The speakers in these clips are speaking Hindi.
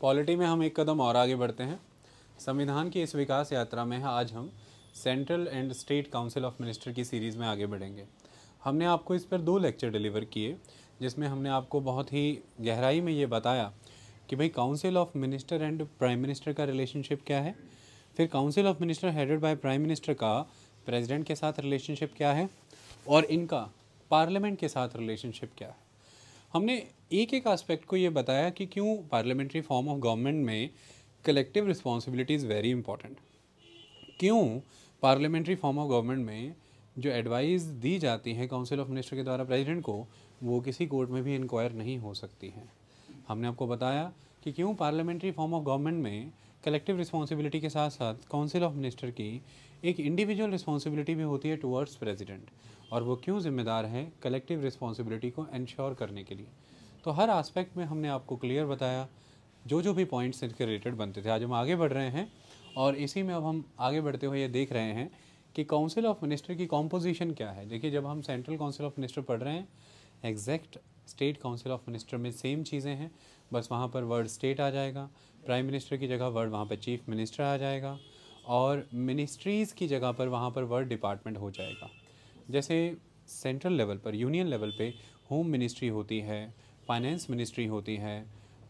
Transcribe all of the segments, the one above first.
पॉलिटी में हम एक कदम और आगे बढ़ते हैं संविधान की इस विकास यात्रा में आज हम central and state council of minister की सीरीज़ में आगे बढ़ेंगे हमने आपको इस पर दो लेक्चर डिलीवर किए जिसमें हमने आपको बहुत ही गहराई में ये बताया कि भाई council of minister and prime minister का रिलेशनशिप क्या है फिर council of minister headed by prime minister का प्रेसिडेंट के साथ रिलेशनशिप क्या है और इनका पार्लियामेंट के साथ रिलेशनशिप क्या है हमने एक एक एस्पेक्ट को ये बताया कि क्यों पार्लियामेंट्री फॉर्म ऑफ गवर्नमेंट में collective responsibility is very important क्यों पार्लियामेंट्री फॉर्म ऑफ गवर्नमेंट में जो एडवाइस दी जाती है काउंसिल ऑफ मिनिस्टर के द्वारा प्रेसिडेंट को वो किसी कोर्ट में भी इंक्वायर नहीं हो सकती है हमने आपको बताया कि क्यों पार्लियामेंट्री फॉर्म ऑफ गवर्नमेंट में कलेक्टिव रिस्पॉन्सिबिलिटी के साथ साथ काउंसिल ऑफ मिनिस्टर की एक इंडिविजुअल रिस्पॉन्सिबिलिटी भी होती है टुवर्ड्स प्रेजिडेंट और वो क्यों जिम्मेदार हैं कलेक्टिव रिस्पॉन्सिबिलिटी को इन्श्योर करने के लिए तो हर आस्पेक्ट में हमने आपको क्लियर बताया जो जो भी पॉइंट्स इनके रिलेटेड बनते थे आज हम आगे बढ़ रहे हैं और इसी में अब हम आगे बढ़ते हुए ये देख रहे हैं कि काउंसिल ऑफ मिनिस्टर की कॉम्पोजिशन क्या है देखिए जब हम सेंट्रल काउंसिल ऑफ मिनिस्टर पढ़ रहे हैं exact state council of minister में सेम चीज़ें हैं बस वहाँ पर वर्ड स्टेट आ जाएगा प्राइम मिनिस्टर की जगह वर्ड वहाँ पर चीफ मिनिस्टर आ जाएगा और मिनिस्ट्रीज़ की जगह पर वहाँ पर वर्ड डिपार्टमेंट हो जाएगा जैसे सेंट्रल लेवल पर यूनियन लेवल पे होम मिनिस्ट्री होती है फाइनेंस मिनिस्ट्री होती है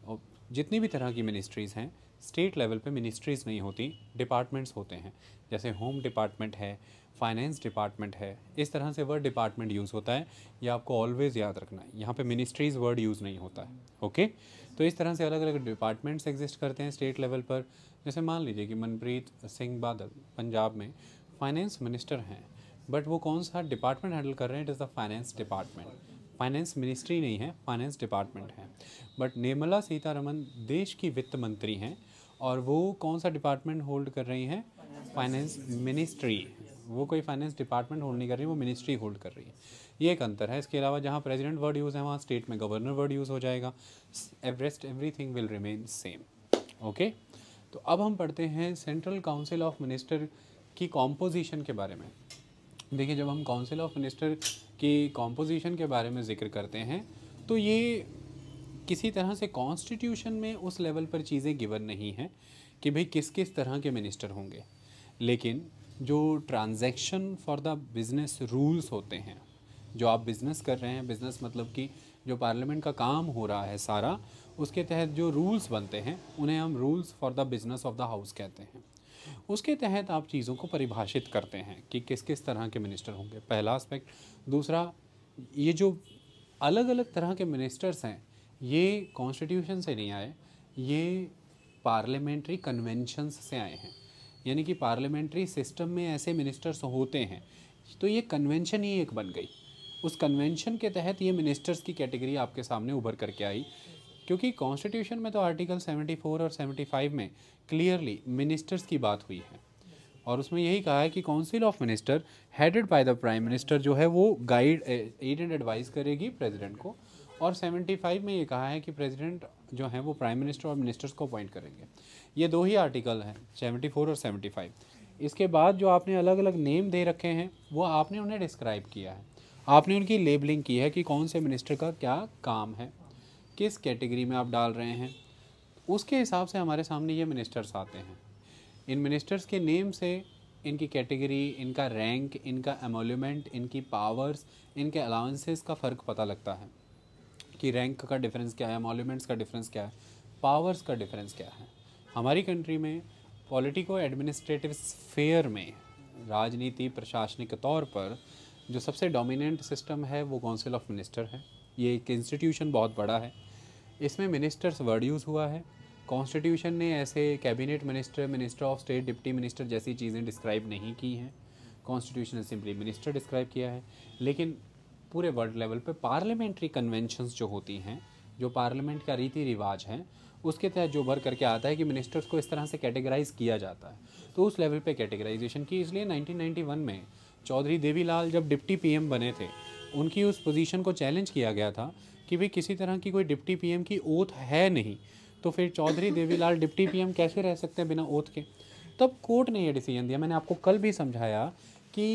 और जितनी भी तरह की मिनिस्ट्रीज़ हैं स्टेट लेवल पे मिनिस्ट्रीज़ नहीं होती डिपार्टमेंट्स होते हैं जैसे होम डिपार्टमेंट है फाइनेंस डिपार्टमेंट है इस तरह से वर्ड डिपार्टमेंट यूज़ होता है ये आपको ऑलवेज़ याद रखना है यहाँ पे मिनिस्ट्रीज़ वर्ड यूज़ नहीं होता है ओके तो इस तरह से अलग अलग डिपार्टमेंट्स एग्जिस्ट करते हैं स्टेट लेवल पर जैसे मान लीजिए कि मनप्रीत सिंह बादल पंजाब में फाइनेंस मिनिस्टर हैं बट वो कौन सा डिपार्टमेंट हैंडल कर रहे हैं it is the finance department finance ministry नहीं है फाइनेंस डिपार्टमेंट है बट निर्मला सीतारमन देश की वित्त मंत्री हैं और वो कौन सा डिपार्टमेंट होल्ड कर रही हैं फाइनेंस मिनिस्ट्री वो कोई फाइनेंस डिपार्टमेंट होल्ड नहीं कर रही वो मिनिस्ट्री होल्ड कर रही है ये एक अंतर है इसके अलावा जहाँ प्रेजिडेंट वर्ड यूज़ है वहाँ स्टेट में गवर्नर वर्ड यूज़ हो जाएगा everest everything will remain same okay तो अब हम पढ़ते हैं सेंट्रल काउंसिल ऑफ मिनिस्टर की कॉम्पोजिशन के बारे में देखिए जब हम काउंसिल ऑफ मिनिस्टर के कॉम्पोजिशन के बारे में ज़िक्र करते हैं तो ये किसी तरह से कॉन्स्टिट्यूशन में उस लेवल पर चीज़ें गिवन नहीं हैं कि भाई किस किस तरह के मिनिस्टर होंगे लेकिन जो transaction for the business rules होते हैं जो आप बिज़नेस कर रहे हैं बिज़नेस मतलब कि जो पार्लियामेंट का काम हो रहा है सारा उसके तहत जो रूल्स बनते हैं उन्हें हम rules for the business of the house कहते हैं उसके तहत आप चीज़ों को परिभाषित करते हैं कि किस किस तरह के मिनिस्टर होंगे पहला एस्पेक्ट दूसरा ये जो अलग अलग तरह के मिनिस्टर्स हैं ये कॉन्स्टिट्यूशन से नहीं आए ये पार्लियामेंट्री कन्वेंशंस से आए हैं यानी कि पार्लियामेंट्री सिस्टम में ऐसे मिनिस्टर्स होते हैं तो ये कन्वेंशन ही एक बन गई उस कन्वेंशन के तहत ये मिनिस्टर्स की कैटेगरी आपके सामने उभर करके आई क्योंकि कॉन्स्टिट्यूशन में तो आर्टिकल 74 और 75 में क्लियरली मिनिस्टर्स की बात हुई है और उसमें यही कहा है कि council of minister headed by the prime minister जो है वो गाइड एड एंड एडवाइस करेगी प्रेसिडेंट को और 75 में ये कहा है कि प्रेसिडेंट जो है वो प्राइम मिनिस्टर और मिनिस्टर्स को अपॉइंट करेंगे ये दो ही आर्टिकल हैं सेवेंटी और सेवेंटी इसके बाद जो आपने अलग अलग नेम दे रखे हैं वो आपने उन्हें डिस्क्राइब किया है आपने उनकी लेबलिंग की है कि कौन से मिनिस्टर का क्या काम है किस कैटेगरी में आप डाल रहे हैं उसके हिसाब से हमारे सामने ये मिनिस्टर्स आते हैं इन मिनिस्टर्स के नेम से इनकी कैटेगरी इनका रैंक इनका एमोल्यूमेंट इनकी पावर्स इनके अलाउंसेस का फ़र्क पता लगता है कि रैंक का डिफरेंस क्या है एमोल्यूमेंट्स का डिफरेंस क्या है पावर्स का डिफरेंस क्या है हमारी कंट्री में पॉलिटिको एडमिनिस्ट्रेटिव स्फेयर में राजनीति प्रशासनिक तौर पर जो सबसे डोमिनेंट सिस्टम है वो काउंसिल ऑफ मिनिस्टर है ये एक इंस्टीट्यूशन बहुत बड़ा है इसमें मिनिस्टर्स वर्ड यूज़ हुआ है कॉन्स्टिट्यूशन ने ऐसे cabinet minister minister of state deputy minister जैसी चीज़ें डिस्क्राइब नहीं की हैं कॉन्स्टिट्यूशन ने सिंपली मिनिस्टर डिस्क्राइब किया है लेकिन पूरे वर्ल्ड लेवल पे पार्लियामेंट्री कन्वेंशंस जो होती हैं जो पार्लियामेंट का रीति रिवाज है उसके तहत जो भर करके आता है कि मिनिस्टर्स को इस तरह से कैटेगराइज किया जाता है तो उस लेवल पे कैटेगराइजेशन की इसलिए 1991 में चौधरी देवीलाल जब डिप्टी पीएम बने थे उनकी उस पोजीशन को चैलेंज किया गया था कि भाई किसी तरह की कोई डिप्टी पीएम की ओथ है नहीं तो फिर चौधरी देवीलाल डिप्टी पीएम कैसे रह सकते हैं बिना ओथ के तब कोर्ट ने यह डिसीजन दिया मैंने आपको कल भी समझाया कि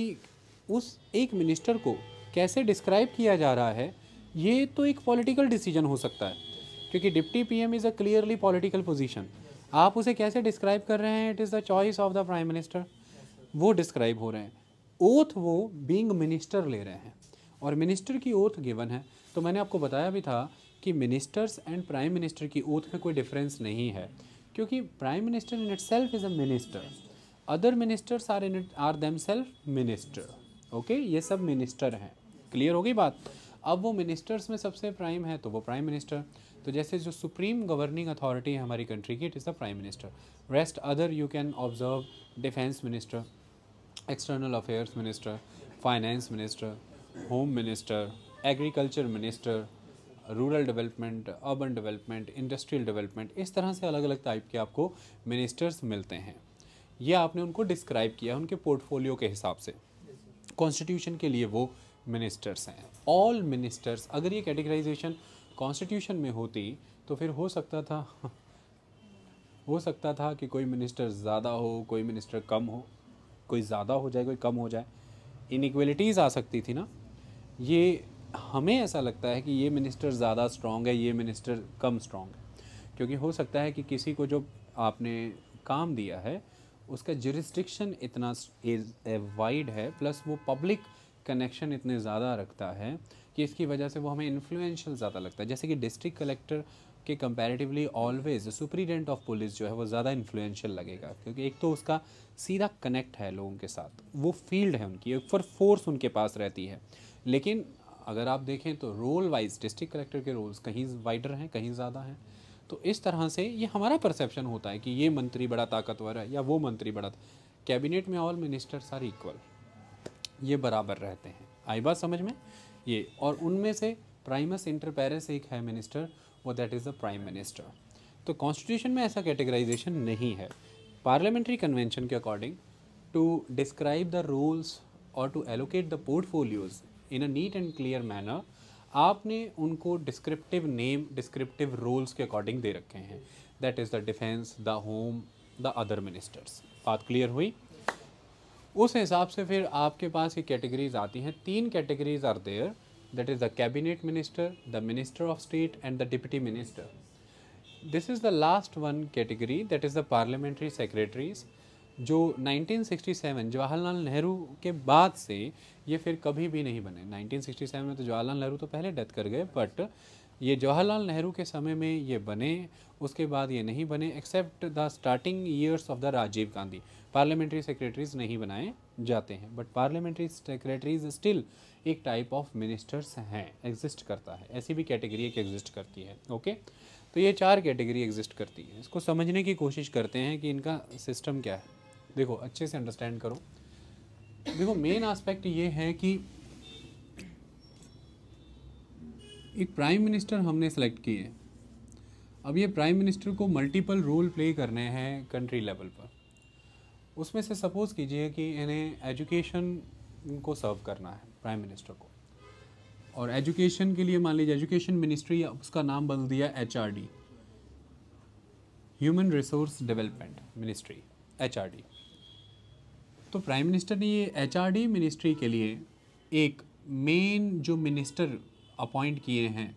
उस एक मिनिस्टर को कैसे डिस्क्राइब किया जा रहा है ये तो एक पॉलिटिकल डिसीजन हो सकता है क्योंकि deputy PM is a clearly political position आप उसे कैसे डिस्क्राइब कर रहे हैं it is the choice of the prime minister वो डिस्क्राइब हो रहे हैं ओथ वो बींग मिनिस्टर ले रहे हैं और मिनिस्टर की ओथ गिवन है तो मैंने आपको बताया भी था कि मिनिस्टर्स एंड प्राइम मिनिस्टर की ओथ में कोई डिफरेंस नहीं है क्योंकि prime minister in itself is a minister other ministers are in it are themselves minister okay ये सब मिनिस्टर हैं क्लियर हो गई बात अब वो मिनिस्टर्स में सबसे प्राइम है तो वो प्राइम मिनिस्टर तो जैसे जो सुप्रीम गवर्निंग अथॉरिटी है हमारी कंट्री की it is the prime minister rest other you can observe defence minister external affairs minister finance minister home minister agriculture minister rural development urban development industrial development इस तरह से अलग अलग टाइप के आपको मिनिस्टर्स मिलते हैं ये आपने उनको डिस्क्राइब किया उनके पोर्टफोलियो के हिसाब से कॉन्स्टिट्यूशन के लिए वो मिनिस्टर्स हैं ऑल मिनिस्टर्स अगर ये कैटेगराइजेशन कॉन्स्टिट्यूशन में होती तो फिर हो सकता था हो सकता था कि कोई मिनिस्टर ज़्यादा हो कोई मिनिस्टर कम हो कोई ज़्यादा हो जाए कोई कम हो जाए इनिक्वलिटीज़ आ सकती थी ना ये हमें ऐसा लगता है कि ये मिनिस्टर ज़्यादा स्ट्रॉन्ग है ये मिनिस्टर कम स्ट्रॉन्ग है क्योंकि हो सकता है कि किसी को जो आपने काम दिया है उसका जरिस्ट्रिक्शन इतना वाइड eh, है प्लस वो पब्लिक कनेक्शन इतने ज़्यादा रखता है कि इसकी वजह से वो हमें इन्फ्लुएंशियल ज़्यादा लगता है जैसे कि डिस्ट्रिक्ट कलेक्टर के comparatively always superintendent of police जो है वो ज़्यादा इन्फ्लुएंशियल लगेगा क्योंकि एक तो उसका सीधा कनेक्ट है लोगों के साथ वो फील्ड है उनकी एक फॉर फोर्स उनके पास रहती है लेकिन अगर आप देखें तो रोल वाइज डिस्ट्रिक्ट कलेक्टर के रोल्स कहीं वाइडर हैं कहीं ज़्यादा हैं तो इस तरह से ये हमारा परसेप्शन होता है कि ये मंत्री बड़ा ताकतवर है या वो मंत्री बड़ा कैबिनेट में ऑल मिनिस्टर्स आर इक्वल ये बराबर रहते हैं आई बात समझ में ये और उनमें से प्राइमस इंटर पैरस एक है मिनिस्टर वो that is the prime minister तो कॉन्स्टिट्यूशन में ऐसा कैटेगराइजेशन नहीं है पार्लियामेंट्री कन्वेंशन के according to describe the rules और to allocate the portfolios in a neat and clear manner आपने उनको डिस्क्रिप्टिव नेम डिस्क्रिप्टिव रोल्स के अकॉर्डिंग दे रखे हैं that is the defence the home the other ministers बात क्लियर हुई उस हिसाब से फिर आपके पास ये कैटेगरीज आती हैं तीन categories are there that is the cabinet minister the minister of state and the deputy minister this is the last one category that is the parliamentary secretaries जो 1967 जवाहरलाल नेहरू के बाद से ये फिर कभी भी नहीं बने 1967 में तो जवाहरलाल नेहरू तो पहले डेथ कर गए बट ये जवाहरलाल नेहरू के समय में ये बने उसके बाद ये नहीं बने except the starting years of the Rajiv Gandhi parliamentary secretaries नहीं बनाए जाते हैं बट पार्लियामेंट्री सेक्रेटरीज स्टिल एक टाइप ऑफ मिनिस्टर्स हैं एग्जिस्ट करता है ऐसी भी कैटेगरी एक एग्जिस्ट करती है ओके तो ये चार कैटेगरी एग्जिस्ट करती है इसको समझने की कोशिश करते हैं कि इनका सिस्टम क्या है देखो अच्छे से अंडरस्टैंड करो देखो मेन आस्पेक्ट ये है कि एक प्राइम मिनिस्टर हमने सेलेक्ट किए अब ये प्राइम मिनिस्टर को मल्टीपल रोल प्ले करने हैं कंट्री लेवल पर उसमें से सपोज़ कीजिए कि इन्हें एजुकेशन को सर्व करना है प्राइम मिनिस्टर को और एजुकेशन के लिए मान लीजिए एजुकेशन मिनिस्ट्री उसका नाम बदल दिया H human resource development ministry H तो प्राइम मिनिस्टर ने ये एच मिनिस्ट्री के लिए एक मेन जो मिनिस्टर अपॉइंट किए हैं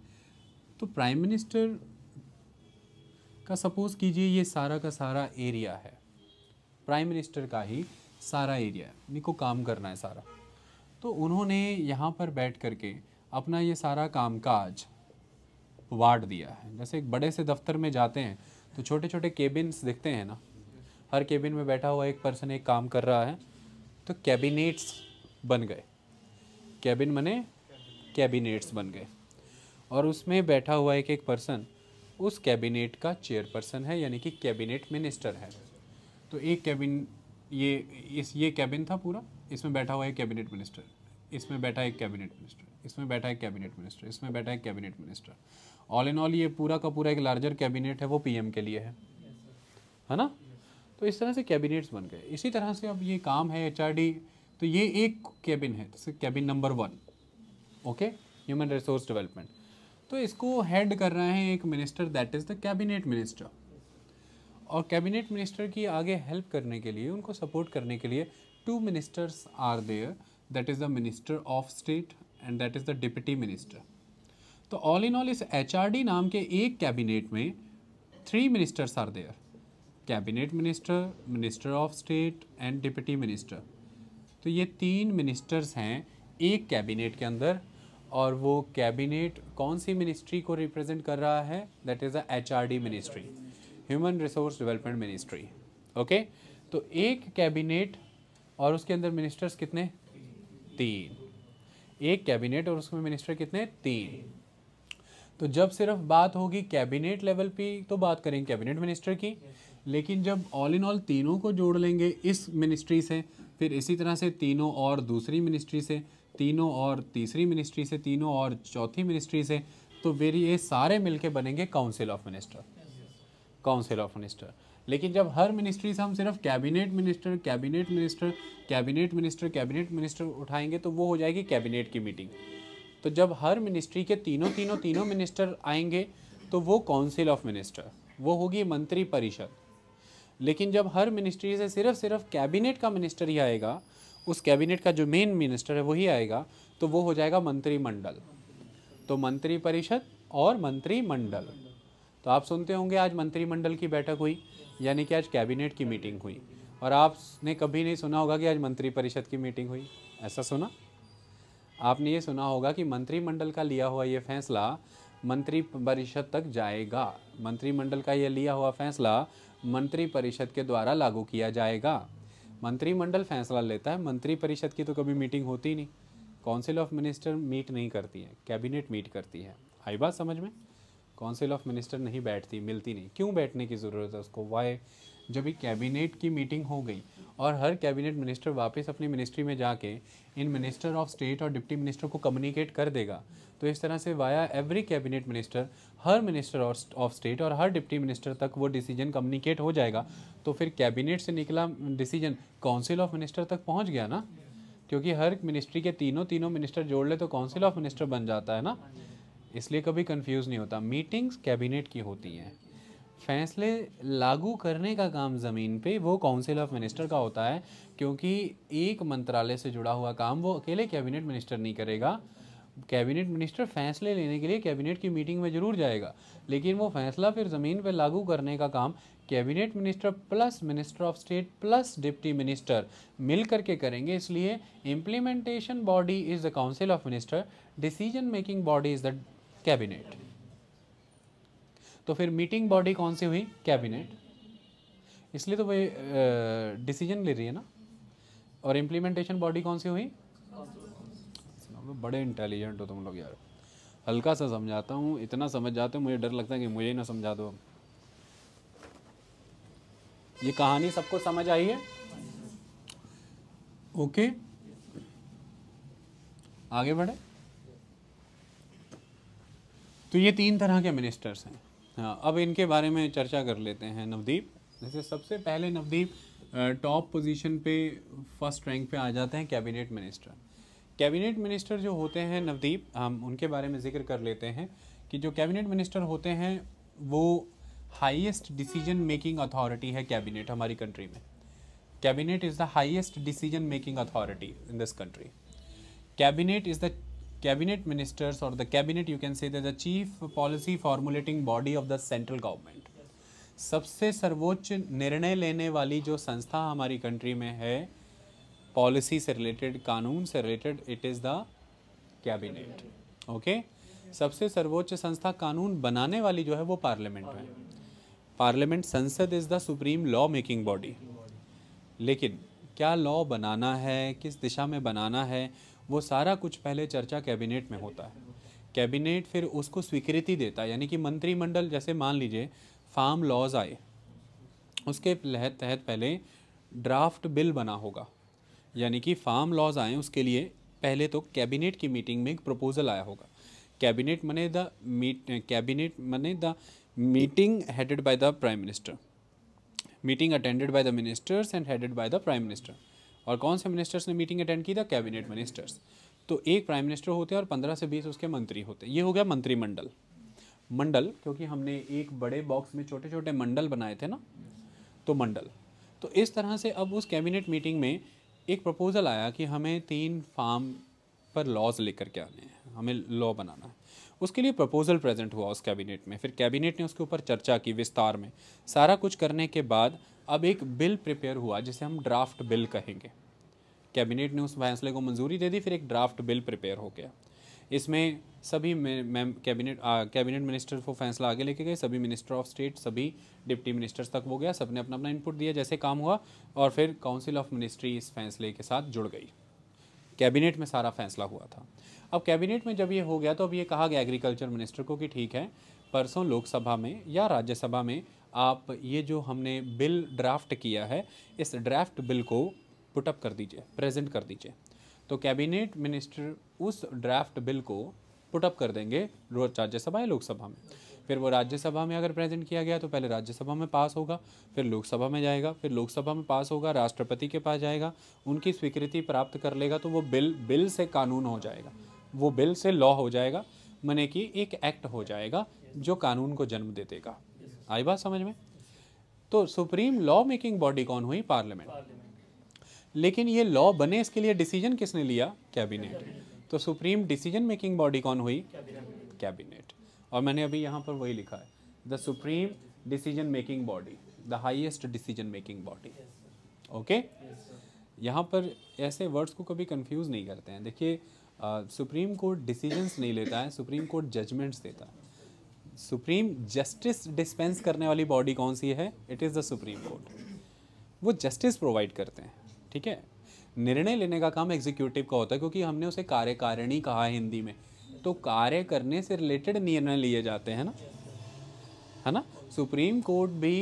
तो प्राइम मिनिस्टर का सपोज़ कीजिए ये सारा का सारा एरिया है प्राइम मिनिस्टर का ही सारा एरिया है इनको काम करना है सारा तो उन्होंने यहाँ पर बैठ करके अपना ये सारा कामकाज वाट दिया है जैसे एक बड़े से दफ्तर में जाते हैं तो छोटे छोटे केबिन्स दिखते हैं ना हर केबिन में बैठा हुआ एक पर्सन एक काम कर रहा है तो कैबिनेट्स बन गए कैबिन बने कैबिनेट्स बन गए और उसमें बैठा हुआ एक एक पर्सन उस कैबिनेट का चेयरपर्सन है यानी कि कैबिनेट मिनिस्टर है तो एक कैबिन ये इस ये कैबिन था पूरा इसमें बैठा हुआ एक कैबिनेट मिनिस्टर इसमें बैठा एक कैबिनेट मिनिस्टर इसमें बैठा एक कैबिनेट मिनिस्टर इसमें बैठा एक cabinet minister all in all ये पूरा का पूरा एक लार्जर कैबिनेट है वो पीएम के लिए है है ना तो इस तरह से कैबिनेट्स बन गए इसी तरह से अब ये काम है एच तो ये एक कैबिन है जैसे cabin number one okay human resource development तो इसको हेड कर रहे हैं एक minister that is the cabinet minister और कैबिनेट मिनिस्टर की आगे हेल्प करने के लिए उनको सपोर्ट करने के लिए two ministers are there that is the minister of state and that is the deputy minister तो ऑल इन ऑल इस एच नाम के एक कैबिनेट में three ministers are there cabinet minister minister of state and deputy minister तो ये तीन मिनिस्टर्स हैं एक कैबिनेट के अंदर और वो कैबिनेट कौन सी मिनिस्ट्री को रिप्रेजेंट कर रहा है that is a H R D ministry human resource development ministry okay तो एक कैबिनेट और उसके अंदर मिनिस्टर्स कितने तीन एक कैबिनेट और उसमें मिनिस्टर कितने तीन तो जब सिर्फ बात होगी कैबिनेट लेवल पे तो बात करेंगे कैबिनेट मिनिस्टर की yes. लेकिन जब ऑल इन ऑल तीनों को जोड़ लेंगे इस मिनिस्ट्री से फिर इसी तरह से तीनों और दूसरी मिनिस्ट्री से तीनों और तीसरी मिनिस्ट्री से तीनों और चौथी मिनिस्ट्री से तो फिर ये सारे मिलके बनेंगे council of minister council of minister लेकिन जब हर मिनिस्ट्री से हम सिर्फ cabinet minister cabinet minister cabinet minister cabinet minister उठाएंगे तो वो हो जाएगी कैबिनेट की मीटिंग तो जब हर मिनिस्ट्री के तीनों तीनों तीनों मिनिस्टर आएंगे तो वो काउंसिल ऑफ मिनिस्टर वो होगी मंत्री परिषद लेकिन जब हर मिनिस्ट्री से सिर्फ सिर्फ कैबिनेट का मिनिस्टर ही आएगा उस कैबिनेट का जो मेन मिनिस्टर है वही आएगा तो वो हो जाएगा मंत्रिमंडल तो मंत्री परिषद और मंत्रिमंडल तो आप सुनते होंगे आज मंत्रिमंडल की बैठक हुई यानी कि आज कैबिनेट की मीटिंग हुई और आपने कभी नहीं सुना होगा कि आज मंत्रिपरिषद की मीटिंग हुई ऐसा सुना आपने ये सुना होगा कि मंत्रिमंडल का लिया हुआ ये फैसला मंत्री परिषद तक जाएगा मंत्रिमंडल का ये लिया हुआ फैसला मंत्रिपरिषद के द्वारा लागू किया जाएगा मंत्रिमंडल फैसला लेता है मंत्रिपरिषद की तो कभी मीटिंग होती नहीं काउंसिल ऑफ मिनिस्टर मीट नहीं करती है कैबिनेट मीट करती है आई बात समझ में काउंसिल ऑफ मिनिस्टर नहीं बैठती मिलती नहीं क्यों बैठने की ज़रूरत है उसको वाई जब ही कैबिनेट की मीटिंग हो गई और हर कैबिनेट मिनिस्टर वापस अपनी मिनिस्ट्री में जाके इन मिनिस्टर ऑफ स्टेट और डिप्टी मिनिस्टर को कम्युनिकेट कर देगा तो इस तरह से वाया एवरी कैबिनेट मिनिस्टर हर मिनिस्टर ऑफ स्टेट और हर डिप्टी मिनिस्टर तक वो डिसीजन कम्युनिकेट हो जाएगा तो फिर कैबिनेट से निकला डिसीजन काउंसिल ऑफ मिनिस्टर तक पहुंच गया ना क्योंकि हर मिनिस्ट्री के तीनों तीनों मिनिस्टर जोड़ ले तो काउंसिल ऑफ मिनिस्टर बन जाता है ना इसलिए कभी कंफ्यूज नहीं होता मीटिंग्स कैबिनेट की होती हैं फैसले लागू करने का काम ज़मीन पे वो काउंसिल ऑफ मिनिस्टर का होता है क्योंकि एक मंत्रालय से जुड़ा हुआ काम वो अकेले कैबिनेट मिनिस्टर नहीं करेगा कैबिनेट मिनिस्टर फैसले लेने के लिए कैबिनेट की मीटिंग में जरूर जाएगा लेकिन वो फैसला फिर ज़मीन पर लागू करने का काम cabinet minister plus minister of state plus deputy minister मिल करके करेंगे इसलिए implementation body is the council of minister decision making body is the cabinet तो फिर मीटिंग बॉडी कौन सी हुई कैबिनेट इसलिए तो वही डिसीजन ले रही है ना और इम्प्लीमेंटेशन बॉडी कौन सी हुई में बड़े इंटेलिजेंट हो तुम लोग यार हल्का सा समझाता हूँ इतना समझ जाते हो मुझे डर लगता है कि मुझे ही ना समझा दो ये कहानी सबको समझ आई है ओके आगे बढ़े तो ये तीन तरह के मिनिस्टर्स हैं हाँ अब इनके बारे में चर्चा कर लेते हैं नवदीप जैसे सबसे पहले नवदीप टॉप पोजीशन पे फर्स्ट रैंक पे आ जाते हैं कैबिनेट मिनिस्टर कैबिनेट मिनिस्टर जो होते हैं नवदीप हम उनके बारे में जिक्र कर लेते हैं कि जो कैबिनेट मिनिस्टर होते हैं वो हाईएस्ट डिसीजन मेकिंग अथॉरिटी है कैबिनेट हमारी कंट्री में cabinet is the highest decision making authority in this country cabinet is the cabinet ministers और the cabinet you can say the chief policy policy body of the central government सबसे सर्वोच्च निर्णय लेने वाली जो संस्था हमारी कंट्री में है पॉलिसी से रिलेटेड कानून से related it is the cabinet okay सबसे सर्वोच्च संस्था कानून बनाने वाली जो है वो पार्लियामेंट है पार्लियामेंट संसद is the supreme law making body लेकिन क्या लॉ बनाना है किस दिशा में बनाना है वो सारा कुछ पहले चर्चा कैबिनेट में होता है कैबिनेट फिर उसको स्वीकृति देता है यानी कि मंत्रिमंडल जैसे मान लीजिए फार्म लॉज आए उसके तहत पहले ड्राफ्ट बिल बना होगा यानी कि फार्म लॉज आए उसके लिए पहले तो कैबिनेट की मीटिंग में एक प्रपोजल आया होगा कैबिनेट मने द मीट कैबिनेट मने the meeting headed by the prime minister meeting attended by the ministers and headed by the prime minister और कौन से मिनिस्टर्स ने मीटिंग अटेंड की द कैबिनेट मिनिस्टर्स तो एक प्राइम मिनिस्टर होते हैं और पंद्रह से बीस उसके मंत्री होते ये हो गया मंत्रिमंडल मंडल क्योंकि हमने एक बड़े बॉक्स में छोटे छोटे मंडल बनाए थे ना तो मंडल तो इस तरह से अब उस कैबिनेट मीटिंग में एक प्रपोज़ल आया कि हमें तीन फार्म पर लॉज लेकर के आने हैं हमें लॉ बनाना है उसके लिए प्रपोज़ल प्रेजेंट हुआ उस कैबिनेट में फिर कैबिनेट ने उसके ऊपर चर्चा की विस्तार में सारा कुछ करने के बाद अब एक बिल प्रिपेयर हुआ जिसे हम ड्राफ्ट बिल कहेंगे कैबिनेट ने उस फैसले को मंजूरी दे दी फिर एक ड्राफ्ट बिल प्रिपेयर हो गया इसमें सभी मैम कैबिनेट कैबिनेट मिनिस्टर को फैसला आगे लेके गए सभी मिनिस्टर ऑफ स्टेट सभी डिप्टी मिनिस्टर्स तक हो गया सबने अपना अपना इनपुट दिया जैसे काम हुआ और फिर काउंसिल ऑफ मिनिस्ट्री इस फैसले के साथ जुड़ गई कैबिनेट में सारा फैसला हुआ था अब कैबिनेट में जब ये हो गया तो अब ये कहा गया एग्रीकल्चर मिनिस्टर को कि ठीक है परसों लोकसभा में या राज्यसभा में आप ये जो हमने बिल ड्राफ्ट किया है इस ड्राफ्ट बिल को पुटअप कर दीजिए प्रेजेंट कर दीजिए तो कैबिनेट मिनिस्टर उस ड्राफ्ट बिल को पुटअप कर देंगे राज्यसभा या लोकसभा में फिर वो राज्यसभा में अगर प्रेजेंट किया गया तो पहले राज्यसभा में पास होगा फिर लोकसभा में जाएगा फिर लोकसभा में पास होगा राष्ट्रपति के पास जाएगा उनकी स्वीकृति प्राप्त कर लेगा तो वो बिल बिल से कानून हो जाएगा वो बिल से लॉ हो जाएगा मने कि एक एक्ट हो जाएगा जो कानून को जन्म दे देगा आई बात समझ में तो सुप्रीम लॉ मेकिंग बॉडी कौन हुई पार्लियामेंट लेकिन ये लॉ बने इसके लिए डिसीजन किसने लिया कैबिनेट तो सुप्रीम डिसीजन मेकिंग बॉडी कौन हुई कैबिनेट और मैंने अभी यहाँ पर वही लिखा है the supreme decision making body the highest decision making body okay यहाँ पर ऐसे वर्ड्स को कभी कंफ्यूज नहीं करते हैं देखिए सुप्रीम कोर्ट डिसीजंस नहीं लेता है सुप्रीम कोर्ट जजमेंट्स देता है सुप्रीम जस्टिस डिस्पेंस करने वाली बॉडी कौन सी है it is the supreme court वो जस्टिस प्रोवाइड करते हैं ठीक है निर्णय लेने का काम एग्जीक्यूटिव का होता है क्योंकि हमने उसे कार्यकारिणी कहा है हिंदी में तो कार्य करने से रिलेटेड निर्णय लिए जाते हैं ना है ना सुप्रीम कोर्ट भी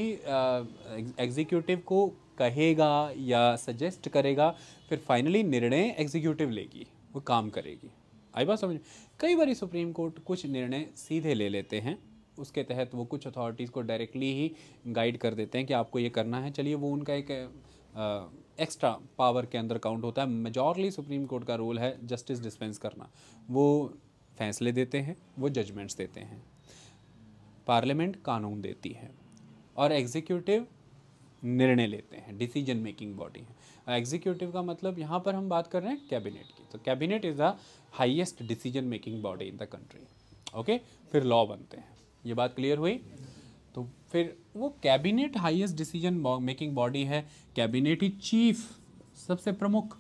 एग्जीक्यूटिव को कहेगा या सजेस्ट करेगा फिर फाइनली निर्णय एग्जीक्यूटिव लेगी वो काम करेगी आई बात समझ कई बार सुप्रीम कोर्ट कुछ निर्णय सीधे ले लेते हैं उसके तहत वो कुछ अथॉरिटीज़ को डायरेक्टली ही गाइड कर देते हैं कि आपको ये करना है चलिए वो उनका एक आ, एक्स्ट्रा पावर के अंदर काउंट होता है मेजॉरली सुप्रीम कोर्ट का रोल है जस्टिस डिस्पेंस करना वो फैसले देते हैं वो जजमेंट्स देते हैं पार्लियामेंट कानून देती है और एग्जीक्यूटिव निर्णय लेते हैं डिसीजन मेकिंग बॉडी है एग्जीक्यूटिव का मतलब यहाँ पर हम बात कर रहे हैं कैबिनेट की तो cabinet is the highest decision making body in the country okay फिर लॉ बनते हैं ये बात क्लियर हुई तो फिर वो cabinet highest decision making body है कैबिनेट ही चीफ सबसे प्रमुख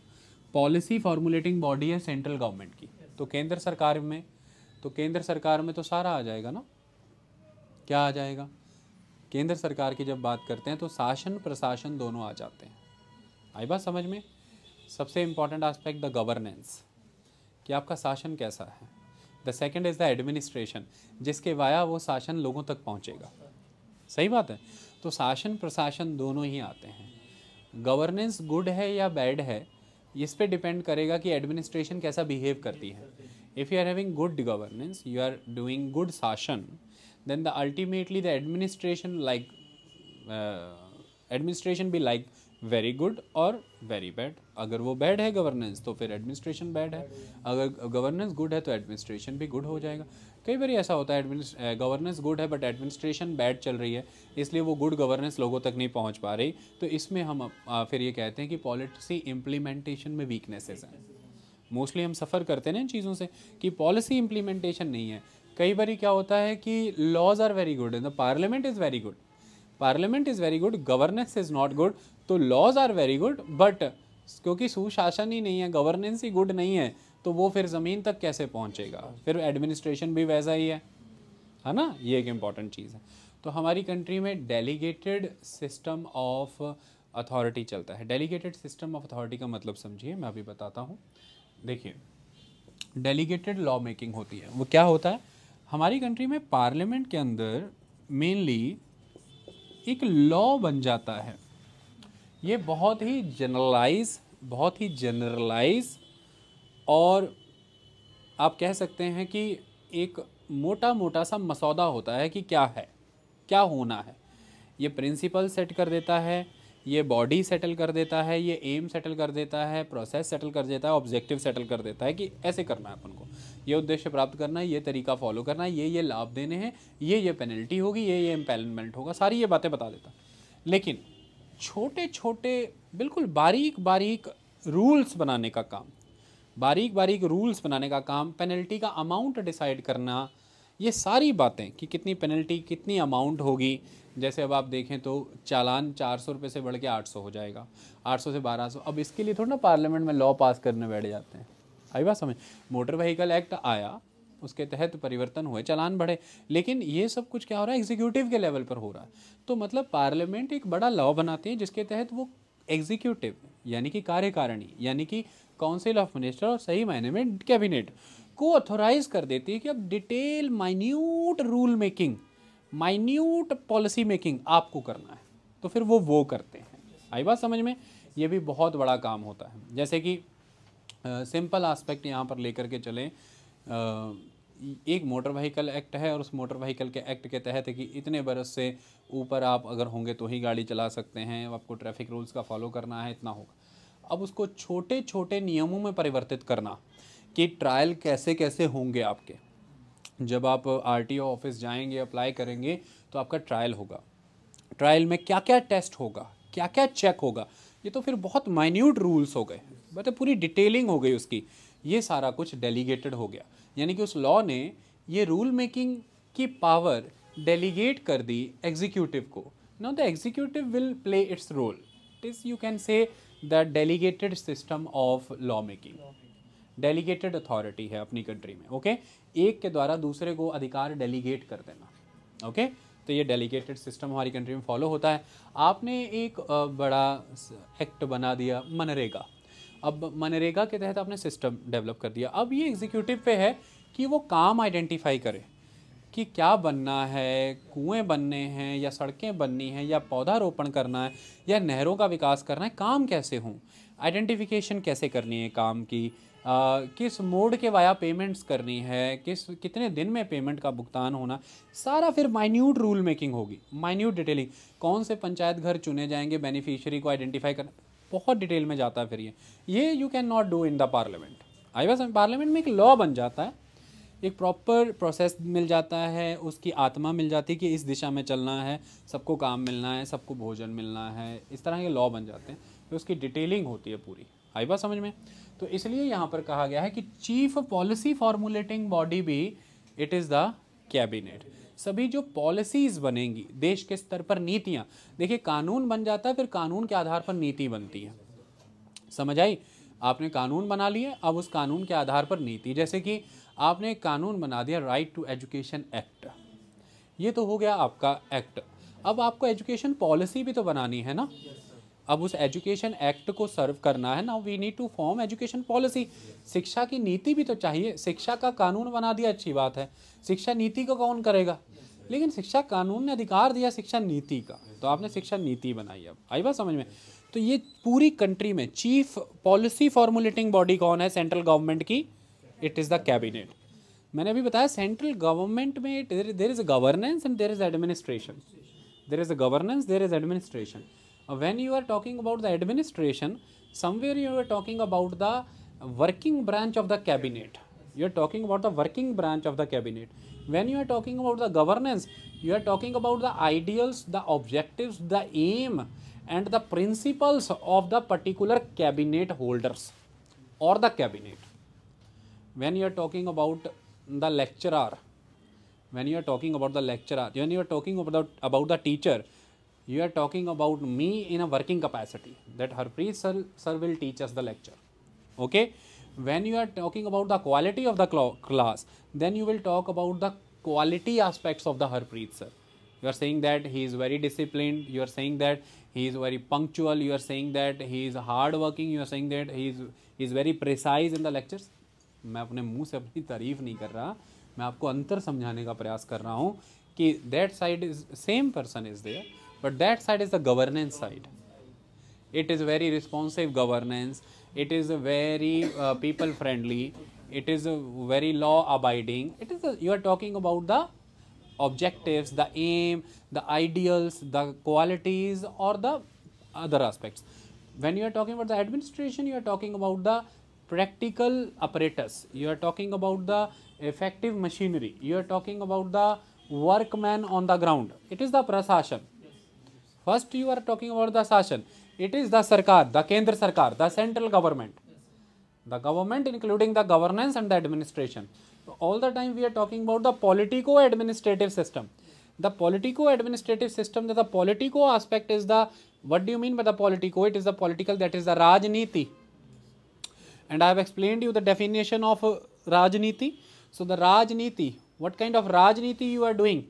पॉलिसी फॉर्मुलेटिंग बॉडी है सेंट्रल गवर्नमेंट की तो केंद्र सरकार में तो केंद्र सरकार में तो सारा आ जाएगा ना क्या आ जाएगा केंद्र सरकार की जब बात करते हैं तो शासन प्रशासन दोनों आ जाते हैं आई बात समझ में सबसे इम्पॉर्टेंट आस्पेक्ट द गवर्नेंस कि आपका शासन कैसा है the second is the administration जिसके वाया वो शासन लोगों तक पहुँचेगा सही बात है तो शासन प्रशासन दोनों ही आते हैं गवर्नेंस गुड है या बैड है इस पे डिपेंड करेगा कि एडमिनिस्ट्रेशन कैसा बिहेव करती है if you are having good governance you are doing good शासन then the ultimately the administration like administration भी लाइक वेरी गुड और वेरी बैड अगर वो बैड है गवर्नेंस तो फिर एडमिनिस्ट्रेशन बैड है अगर गवर्नेंस गुड है तो एडमिनिस्ट्रेशन भी गुड हो जाएगा कई बार ऐसा होता है गवर्नेंस गुड है बट एडमिनिस्ट्रेशन बैड चल रही है इसलिए वो गुड गवर्नेंस लोगों तक नहीं पहुंच पा रही तो इसमें हम आ, फिर ये कहते हैं कि पॉलिसी इम्प्लीमेंटेशन में वीकनेसेस हैं मोस्टली हम सफ़र करते हैं इन चीज़ों से कि पॉलिसी इम्प्लीमेंटेशन नहीं है कई बार क्या होता है कि laws are very good in the parliament is very good parliament is very good governance is not good तो laws are very good but क्योंकि सुशासन ही नहीं है गवर्नेंस ही गुड नहीं है तो वो फिर ज़मीन तक कैसे पहुँचेगा फिर एडमिनिस्ट्रेशन भी वैसा ही है है ना ये एक इम्पॉर्टेंट चीज़ है तो हमारी कंट्री में डेलीगेटेड सिस्टम ऑफ अथॉरिटी चलता है डेलीगेटेड सिस्टम ऑफ अथॉरिटी का मतलब समझिए मैं अभी बताता हूँ देखिए डेलीगेटेड लॉ मेकिंग होती है वो क्या होता है हमारी कंट्री में पार्लियामेंट के अंदर मेनली एक लॉ बन जाता है ये बहुत ही जनरलाइज बहुत ही जनरलाइज और आप कह सकते हैं कि एक मोटा मोटा सा मसौदा होता है कि क्या है क्या होना है ये प्रिंसिपल सेट कर देता है ये बॉडी सेटल कर देता है ये एम सेटल कर देता है प्रोसेस सेटल कर देता है ऑब्जेक्टिव सेटल कर देता है कि ऐसे करना है अपन को ये उद्देश्य प्राप्त करना है ये तरीका फॉलो करना है ये ये लाभ देने हैं ये ये पेनल्टी होगी ये ये एम्पेलमेंट होगा सारी ये बातें बता देता लेकिन छोटे छोटे बिल्कुल बारीक बारीक रूल्स बनाने का काम बारीक बारीक रूल्स बनाने का काम पेनल्टी का अमाउंट डिसाइड करना ये सारी बातें कि कितनी पेनल्टी कितनी अमाउंट होगी जैसे अब आप देखें तो चालान चार सौ रुपये से बढ़ के आठ सौ हो जाएगा आठ सौ से बारह सौ अब इसके लिए थोड़ा ना पार्लियामेंट में लॉ पास करने बैठ जाते हैं आई बात समझ मोटर व्हीकल एक्ट आया उसके तहत परिवर्तन हुए चालान बढ़े लेकिन ये सब कुछ क्या हो रहा है एग्जीक्यूटिव के लेवल पर हो रहा है तो मतलब पार्लियामेंट एक बड़ा लॉ बनाती है जिसके तहत वो एग्जीक्यूटिव यानी कि कार्यकारिणी यानी कि काउंसिल ऑफ मिनिस्टर और सही मायने में कैबिनेट को ऑथोराइज कर देती है कि अब detail minute rule making minute policy making आपको करना है तो फिर वो वो करते हैं आई बात समझ में ये भी बहुत बड़ा काम होता है जैसे कि सिंपल आस्पेक्ट यहाँ पर लेकर के चलें एक मोटर व्हीकल एक्ट है और उस मोटर व्हीकल के एक्ट के तहत है कि इतने बरस से ऊपर आप अगर होंगे तो ही गाड़ी चला सकते हैं आपको ट्रैफिक रूल्स का फॉलो करना है इतना होगा अब उसको छोटे छोटे नियमों में परिवर्तित करना कि ट्रायल कैसे कैसे होंगे आपके जब आप आरटीओ ऑफिस जाएंगे अप्लाई करेंगे तो आपका ट्रायल होगा ट्रायल में क्या क्या टेस्ट होगा क्या क्या चेक होगा ये तो फिर बहुत माइन्यूट रूल्स हो गए मतलब पूरी डिटेलिंग हो गई उसकी ये सारा कुछ डेलीगेटेड हो गया यानी कि उस लॉ ने ये रूल मेकिंग की पावर डेलीगेट कर दी एग्जीक्यूटिव को now the executive will play its role it is you can say the delegated system of law making delegated authority है अपनी कंट्री में ओके एक के द्वारा दूसरे को अधिकार डेलीगेट कर देना ओके तो ये डेलीगेटेड सिस्टम हमारी कंट्री में फॉलो होता है आपने एक बड़ा एक्ट बना दिया मनरेगा अब मनरेगा के तहत आपने सिस्टम डेवलप कर दिया अब ये एग्जीक्यूटिव पे है कि वो काम आइडेंटिफाई करे कि क्या बनना है कुएं बनने हैं या सड़कें बननी हैं या पौधारोपण करना है या नहरों का विकास करना है काम कैसे हों आइडेंटिफिकेशन कैसे करनी है काम की आ, किस मोड के वाया पेमेंट्स करनी है किस कितने दिन में पेमेंट का भुगतान होना सारा फिर माइन्यूट रूल मेकिंग होगी माइन्यूट डिटेलिंग कौन से पंचायत घर चुने जाएंगे बेनिफिशियरी को आइडेंटिफाई करना बहुत डिटेल में जाता है फिर ये ये you can not do in the parliament I was parliament में एक लॉ बन जाता है एक प्रॉपर प्रोसेस मिल जाता है उसकी आत्मा मिल जाती है कि इस दिशा में चलना है सबको काम मिलना है सबको भोजन मिलना है इस तरह के लॉ बन जाते हैं तो उसकी डिटेलिंग होती है पूरी आई बात समझ में तो इसलिए यहाँ पर कहा गया है कि चीफ पॉलिसी फॉर्मुलेटिंग बॉडी भी इट इज़ द कैबिनेट सभी जो पॉलिसीज़ बनेंगी देश के स्तर पर नीतियाँ देखिए कानून बन जाता है फिर कानून के आधार पर नीति बनती है समझ आई आपने कानून बना लिए अब उस कानून के आधार पर नीति जैसे कि आपने एक कानून बना दिया राइट टू एजुकेशन एक्ट ये तो हो गया आपका एक्ट अब आपको एजुकेशन पॉलिसी भी तो बनानी है ना अब उस एजुकेशन एक्ट को सर्व करना है ना we need to form education policy शिक्षा की नीति भी तो चाहिए शिक्षा का कानून बना दिया अच्छी बात है शिक्षा नीति को कौन करेगा लेकिन शिक्षा कानून ने अधिकार दिया शिक्षा नीति का तो आपने शिक्षा नीति बनाई अब आई बात समझ में तो ये पूरी कंट्री में चीफ पॉलिसी फॉर्मुलेटिंग बॉडी कौन है सेंट्रल गवर्नमेंट की it is the cabinet मैंने अभी बताया सेंट्रल गवर्नमेंट में there is a governance and there is administration there is a governance there when you are talking about the administration somewhere you are talking about the working branch of the cabinet you are talking about the working branch of the cabinet when you are talking about the governance you are talking about the ideals the objectives the aim and the principles of the particular cabinet holders or the cabinet when you are talking about the lecturer when you are talking about the lecturer when you are talking about about the teacher you are talking about me in a working capacity that harpreet sir, sir will teach us the lecture okay when you are talking about the quality of the class then you will talk about the quality aspects of the harpreet sir you are saying that he is very disciplined you are saying that he is very punctual you are saying that he is hard working you are saying that he is, he is very precise in the lectures मैं अपने मुंह से अपनी तारीफ नहीं कर रहा मैं आपको अंतर समझाने का प्रयास कर रहा हूँ कि that side is same person is there but that side is the governance side it is very responsive governance it is very people friendly it is very law abiding it is you are talking about the objective the aim the ideals the qualities और the other aspects when you are talking about the administration you are talking about the practical apparatus, you are talking about the effective machinery, you are talking about the workman on the ground. It is the prasashan. First you are talking about the sashan. It is the sarkar, the Kendra sarkar, the central government. The government including the governance and the administration. All the time we are talking about the politico-administrative system. The politico-administrative system, the, the politico aspect is the, what do you mean by the politico? It is the political, that is the Rajniti and I have explained you the definition of Rajniti. So, the Rajniti, what kind of Rajniti you are doing?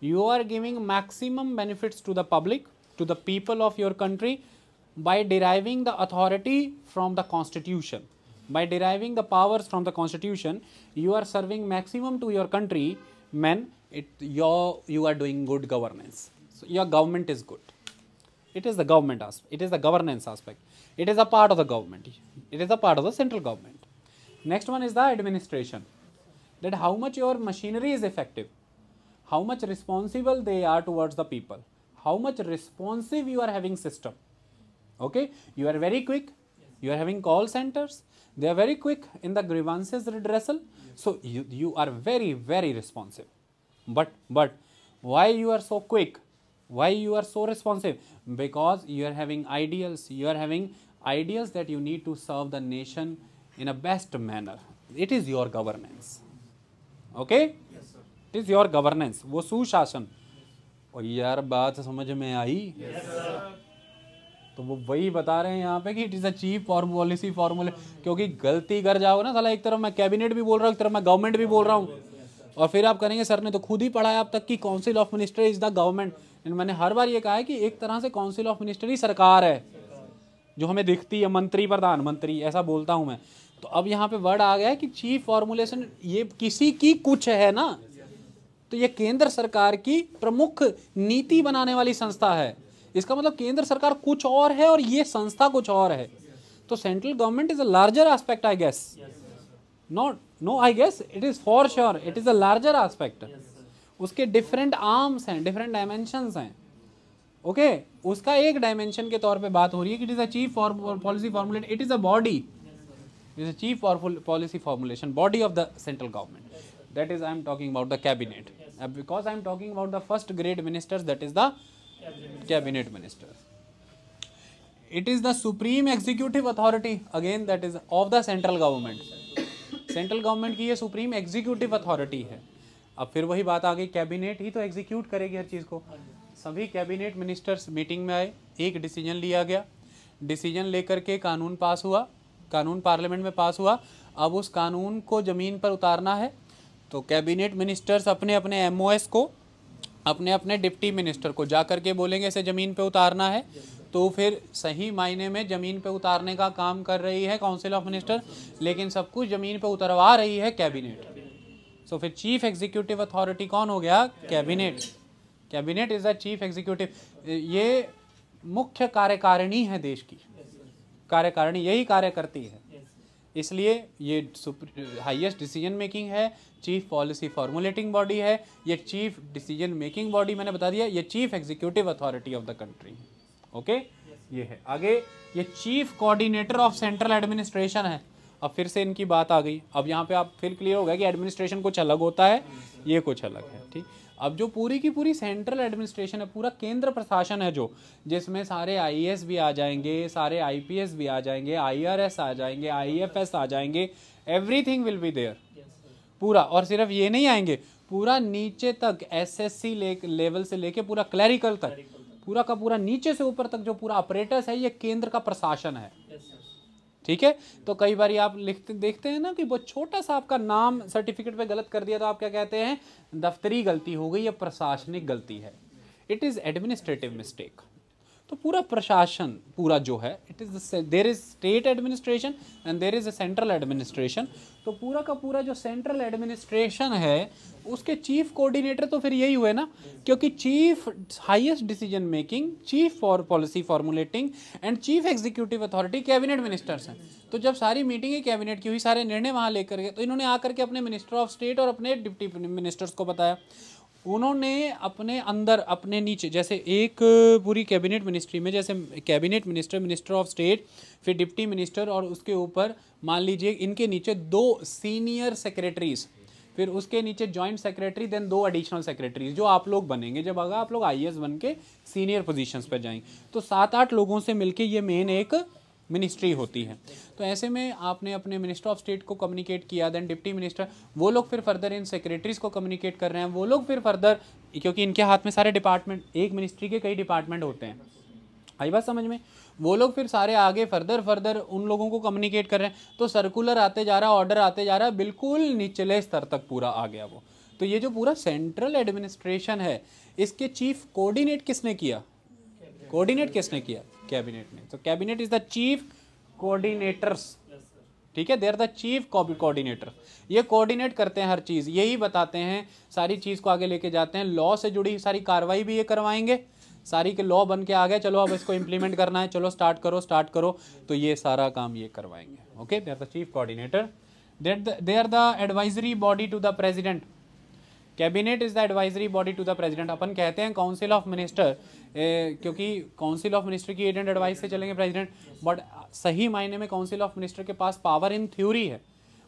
You are giving maximum benefits to the public, to the people of your country by deriving the authority from the constitution. By deriving the powers from the constitution, you are serving maximum to your country Men, it, your, you are doing good governance. So, your government is good. It is the government aspect, it is the governance aspect. It is a part of the government. It is a part of the central government. Next one is the administration. That how much your machinery is effective, how much responsible they are towards the people, how much responsive you are having system. Okay, you are very quick. You are having call centers. They are very quick in the grievances redressal. So you, you are very very responsive. But but why you are so quick? Why you are so responsive? because you are having ideals you are having ideals that you need to serve the nation in a best manner it is your governance okay yes, sir. it is your governance वो सुशासन और यार बात समझ में आई yes, तो वो वही बता रहे हैं यहाँ पे कि it is a form policy फॉर्मूले क्योंकि गलती कर जाओ ना साला एक तरफ मैं कैबिनेट भी बोल रहा हूँ एक तरफ मैं गवर्नमेंट भी बोल रहा हूँ और फिर आप करेंगे सर ने तो खुद ही पढ़ाया अब तक कि council of minister is the government मैंने हर बार ये कहा है कि एक तरह से काउंसिल ऑफ मिनिस्टर ही सरकार है जो हमें दिखती है मंत्री प्रधानमंत्री ऐसा बोलता हूँ मैं तो अब यहाँ पे वर्ड आ गया है कि चीफ फॉर्मुलेशन ये किसी की कुछ है ना तो ये केंद्र सरकार की प्रमुख नीति बनाने वाली संस्था है इसका मतलब केंद्र सरकार कुछ और है और ये संस्था कुछ और है तो central government is a larger aspect I guess not no I guess it is for sure it is a larger aspect उसके डिफरेंट आर्म्स हैं डिफरेंट डायमेंशंस हैं ओके okay? उसका एक डायमेंशन के तौर पे बात हो रही है कि it is a chief policy formulate it is a body it is a chief policy formulation body of the central government that is I'm talking about the cabinet because I'm talking about the first grade ministers that is the cabinet ministers it is the supreme executive authority again that is of the central government central government की ये सुप्रीम एग्जीक्यूटिव अथॉरिटी है अब फिर वही बात आ गई कैबिनेट ही तो एग्जीक्यूट करेगी हर चीज़ को सभी कैबिनेट मिनिस्टर्स मीटिंग में आए एक डिसीजन लिया गया डिसीजन लेकर के कानून पास हुआ कानून पार्लियामेंट में पास हुआ अब उस कानून को ज़मीन पर उतारना है तो कैबिनेट मिनिस्टर्स अपने अपने एम को अपने अपने डिप्टी मिनिस्टर को जा करके बोलेंगे इसे ज़मीन पर उतारना है तो फिर सही मायने में ज़मीन पर उतारने का काम कर रही है काउंसिल ऑफ मिनिस्टर लेकिन सब कुछ ज़मीन पर उतरवा रही है कैबिनेट सो तो फिर चीफ एग्जीक्यूटिव अथॉरिटी कौन हो गया cabinet cabinet is the chief executive ये मुख्य कार्यकारिणी है देश की कार्यकारिणी यही कार्य करती है इसलिए ये हाईएस्ट डिसीजन मेकिंग है चीफ पॉलिसी फॉर्मुलेटिंग बॉडी है ये चीफ डिसीजन मेकिंग बॉडी मैंने बता दिया ये chief executive authority of the country okay ये है आगे ये chief coordinator of central administration है अब फिर से इनकी बात आ गई अब यहाँ पे आप फिर क्लियर हो गया कि एडमिनिस्ट्रेशन कुछ अलग होता है ये कुछ अलग है ठीक अब जो पूरी की पूरी सेंट्रल एडमिनिस्ट्रेशन है पूरा केंद्र प्रशासन है जो जिसमें सारे आई भी आ जाएंगे सारे आई भी आ जाएंगे आई आ जाएंगे आई आ जाएंगे एवरी विल बी देयर पूरा और सिर्फ ये नहीं आएंगे पूरा नीचे तक एस एस सी लेवल से लेके पूरा क्लैरिकल तक पूरा का पूरा नीचे से ऊपर तक जो पूरा ऑपरेटर्स है ये केंद्र का प्रशासन है ठीक है तो कई बार आप लिखते देखते हैं ना कि वो छोटा सा आपका नाम सर्टिफिकेट पे गलत कर दिया तो आप क्या कहते हैं दफ्तरी गलती हो गई या प्रशासनिक गलती है इट इज़ एडमिनिस्ट्रेटिव मिस्टेक तो पूरा प्रशासन पूरा जो है it is there is state administration and there is a central administration तो पूरा का पूरा जो सेंट्रल एडमिनिस्ट्रेशन है उसके चीफ कोऑर्डिनेटर तो फिर यही हुए ना क्योंकि chief highest decision making chief for policy formulating and chief executive authority cabinet ministers हैं तो जब सारी मीटिंग ही कैबिनेट की हुई सारे निर्णय वहाँ लेकर गए तो इन्होंने आकर के अपने मिनिस्टर ऑफ स्टेट और अपने डिप्टी मिनिस्टर्स को बताया उन्होंने अपने अंदर अपने नीचे जैसे एक पूरी कैबिनेट मिनिस्ट्री में जैसे cabinet minister minister of state फिर डिप्टी मिनिस्टर और उसके ऊपर मान लीजिए इनके नीचे दो सीनियर सेक्रेटरीज फिर उसके नीचे जॉइंट सेक्रेटरी देन दो एडिशनल सेक्रेटरीज जो आप लोग बनेंगे जब अगर आप लोग आई बन के सीनियर पोजिशन पर जाएंगे तो सात आठ लोगों से मिलके ये मेन एक मिनिस्ट्री होती है तो ऐसे में आपने अपने मिनिस्टर ऑफ स्टेट को कम्युनिकेट किया देन डिप्टी मिनिस्टर वो लोग फिर फर्दर इन सेक्रेटरीज को कम्युनिकेट कर रहे हैं वो लोग फिर फर्दर क्योंकि इनके हाथ में सारे डिपार्टमेंट एक मिनिस्ट्री के कई डिपार्टमेंट होते हैं आई बात समझ में वो लोग फिर सारे आगे फर्दर फर्दर उन लोगों को कम्युनिकेट कर रहे हैं तो सर्कुलर आते जा रहा ऑर्डर आते जा रहा बिल्कुल निचले स्तर तक पूरा आ गया वो तो ये जो पूरा सेंट्रल एडमिनिस्ट्रेशन है इसके चीफ कोऑर्डिनेट किसने किया कोऑर्डिनेट किसने किया कैबिनेट ने तो cabinet is the chief coordinators ठीक है देर द चीफ कोऑर्डिनेटर ये कोऑर्डिनेट करते हैं हर चीज़ यही बताते हैं सारी चीज़ को आगे लेके जाते हैं लॉ से जुड़ी सारी कार्रवाई भी ये करवाएंगे सारी के लॉ बन के आ गए चलो अब इसको इम्प्लीमेंट करना है चलो स्टार्ट करो स्टार्ट करो तो ये सारा काम ये करवाएंगे okay they are the chief coordinator they are the advisory body to the president cabinet is the advisory body to the president अपन कहते हैं काउंसिल ऑफ मिनिस्टर क्योंकि काउंसिल ऑफ मिनिस्टर की एड एंड एडवाइस से चलेंगे प्रेसिडेंट बट सही मायने में काउंसिल ऑफ मिनिस्टर के पास पावर इन थ्योरी है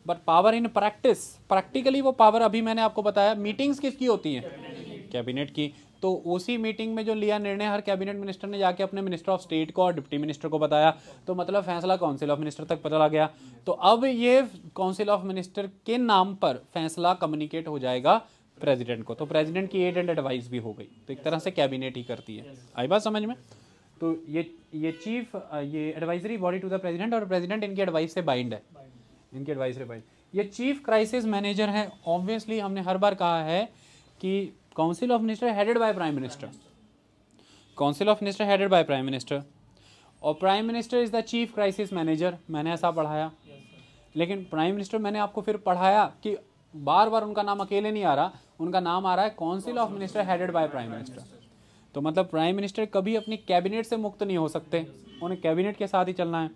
but power in practice practically वो पावर अभी मैंने आपको बताया मीटिंग्स किसकी होती हैं कैबिनेट की तो उसी मीटिंग में जो लिया निर्णय हर कैबिनेट मिनिस्टर ने जाके अपने मिनिस्टर ऑफ स्टेट को और डिप्टी मिनिस्टर को बताया तो मतलब फैसला काउंसिल ऑफ मिनिस्टर तक पता गया तो अब ये काउंसिल ऑफ मिनिस्टर के नाम पर फैसला कम्युनिकेट हो जाएगा प्रेसिडेंट को तो प्रेसिडेंट की एड एंड एडवाइस भी हो गई तो एक तरह से कैबिनेट ही करती है आई बात समझ में तो ये ये चीफ ये advisory body to the president और प्रेसिडेंट इनकी एडवाइस से बाइंड है इनकी एडवाइस से बाइंड ये चीफ क्राइसिस मैनेजर है ऑब्वियसली हमने हर बार कहा है कि council of minister headed by prime minister council of minister headed by prime minister और prime minister is the chief crisis manager मैंने ऐसा पढ़ाया yes, लेकिन प्राइम मिनिस्टर मैंने आपको फिर पढ़ाया कि बार बार उनका नाम अकेले नहीं आ रहा उनका नाम आ रहा है council of minister headed by prime minister तो मतलब प्राइम मिनिस्टर कभी अपनी कैबिनेट से मुक्त नहीं हो सकते उन्हें कैबिनेट के साथ ही चलना है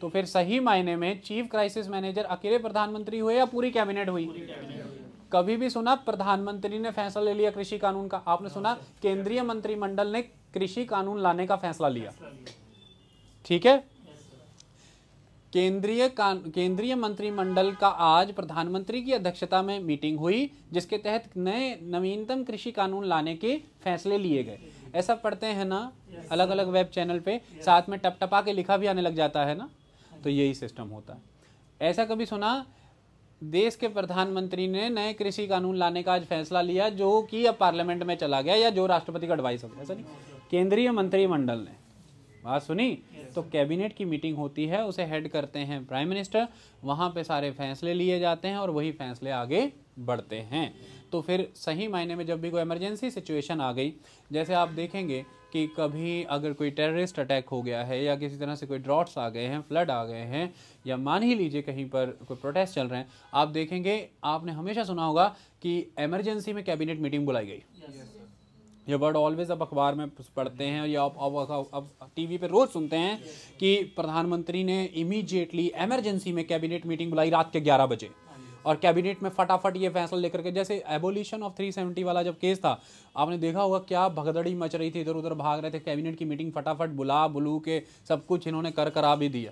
तो फिर सही मायने में चीफ क्राइसिस मैनेजर अकेले प्रधानमंत्री हुए या पूरी कैबिनेट हुई कभी भी सुना प्रधानमंत्री ने फैसला ले लिया कृषि कानून का आपने सुना केंद्रीय मंत्रिमंडल ने कृषि कानून लाने का फैसला लिया ठीक है केंद्रीय केंद्रीय मंत्रिमंडल का आज प्रधानमंत्री की अध्यक्षता में मीटिंग हुई जिसके तहत नए नवीनतम कृषि कानून लाने के फैसले लिए गए ऐसा पढ़ते हैं ना अलग अलग वेब चैनल पे साथ में टपटपा के लिखा भी आने लग जाता है ना तो यही सिस्टम होता है ऐसा कभी सुना देश के प्रधानमंत्री ने नए कृषि कानून लाने का आज फैसला लिया जो कि अब पार्लियामेंट में चला गया या जो राष्ट्रपति का एडवाइस हो गया ऐसा नहीं केंद्रीय मंत्रिमंडल ने बात सुनी तो कैबिनेट की मीटिंग होती है उसे हेड करते हैं प्राइम मिनिस्टर वहाँ पे सारे फैसले लिए जाते हैं और वही फैसले आगे बढ़ते हैं तो फिर सही मायने में जब भी कोई इमरजेंसी सिचुएशन आ गई जैसे आप देखेंगे कि कभी अगर कोई टेररिस्ट अटैक हो गया है या किसी तरह से कोई ड्रॉट्स आ गए हैं फ्लड आ गए हैं या मान ही लीजिए कहीं पर कोई प्रोटेस्ट चल रहे हैं आप देखेंगे आपने हमेशा सुना होगा कि एमरजेंसी में कैबिनेट मीटिंग बुलाई गई yes. ये वर्ड ऑलवेज अब अखबार में पढ़ते हैं या अब अब अब टीवी पे रोज़ सुनते हैं कि प्रधानमंत्री ने इमीडिएटली एमरजेंसी में कैबिनेट मीटिंग बुलाई रात के ग्यारह बजे और कैबिनेट में फटाफट ये फैसला लेकर के जैसे एबोल्यूशन ऑफ 370 वाला जब केस था आपने देखा होगा क्या भगदड़ी मच रही थी इधर उधर भाग रहे थे कैबिनेट की मीटिंग फटाफट बुला बुलू के सब कुछ इन्होंने कर करा भी दिया